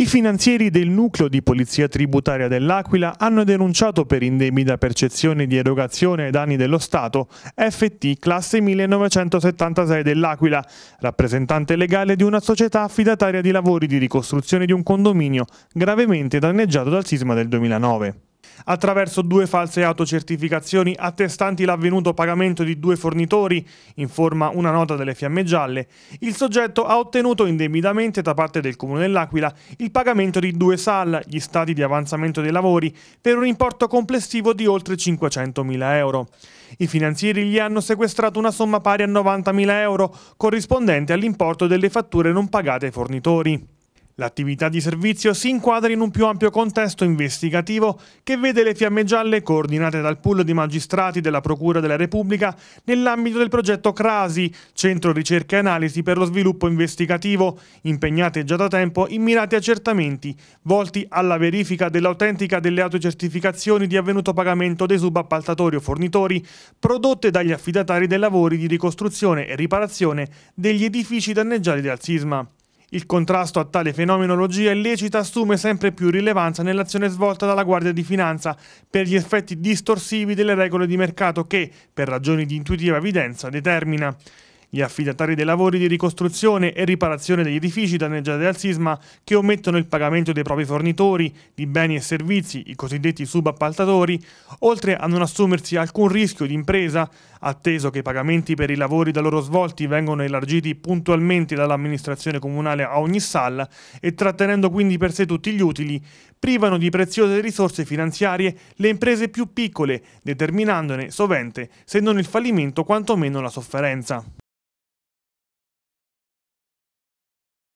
I finanzieri del nucleo di polizia tributaria dell'Aquila hanno denunciato per indebita percezione di erogazione ai danni dello Stato FT classe 1976 dell'Aquila, rappresentante legale di una società affidataria di lavori di ricostruzione di un condominio gravemente danneggiato dal sisma del 2009 attraverso due false autocertificazioni attestanti l'avvenuto pagamento di due fornitori, informa una nota delle Fiamme Gialle, il soggetto ha ottenuto indebitamente da parte del Comune dell'Aquila il pagamento di due SAL, gli stati di avanzamento dei lavori, per un importo complessivo di oltre 500.000 euro. I finanzieri gli hanno sequestrato una somma pari a 90.000 euro, corrispondente all'importo delle fatture non pagate ai fornitori. L'attività di servizio si inquadra in un più ampio contesto investigativo che vede le fiamme gialle coordinate dal pool di magistrati della Procura della Repubblica nell'ambito del progetto CRASI, Centro Ricerca e Analisi per lo Sviluppo Investigativo, impegnate già da tempo in mirati accertamenti volti alla verifica dell'autentica delle autocertificazioni di avvenuto pagamento dei subappaltatori o fornitori prodotte dagli affidatari dei lavori di ricostruzione e riparazione degli edifici danneggiati dal sisma. Il contrasto a tale fenomenologia illecita assume sempre più rilevanza nell'azione svolta dalla Guardia di Finanza per gli effetti distorsivi delle regole di mercato che, per ragioni di intuitiva evidenza, determina. Gli affidatari dei lavori di ricostruzione e riparazione degli edifici danneggiati dal sisma che omettono il pagamento dei propri fornitori di beni e servizi, i cosiddetti subappaltatori, oltre a non assumersi alcun rischio di impresa, atteso che i pagamenti per i lavori da loro svolti vengono elargiti puntualmente dall'amministrazione comunale a ogni sala e trattenendo quindi per sé tutti gli utili, privano di preziose risorse finanziarie le imprese più piccole, determinandone sovente, se non il fallimento, quantomeno la sofferenza.